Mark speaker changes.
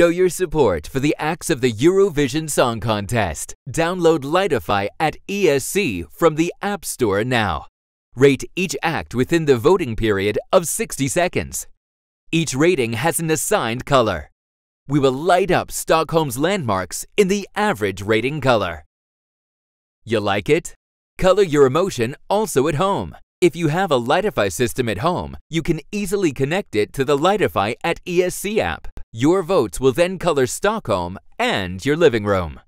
Speaker 1: Show your support for the acts of the Eurovision Song Contest. Download Lightify at ESC from the App Store now. Rate each act within the voting period of 60 seconds. Each rating has an assigned color. We will light up Stockholm's landmarks in the average rating color. You like it? Color your emotion also at home. If you have a Lightify system at home, you can easily connect it to the Lightify at ESC app. Your votes will then color Stockholm and your living room.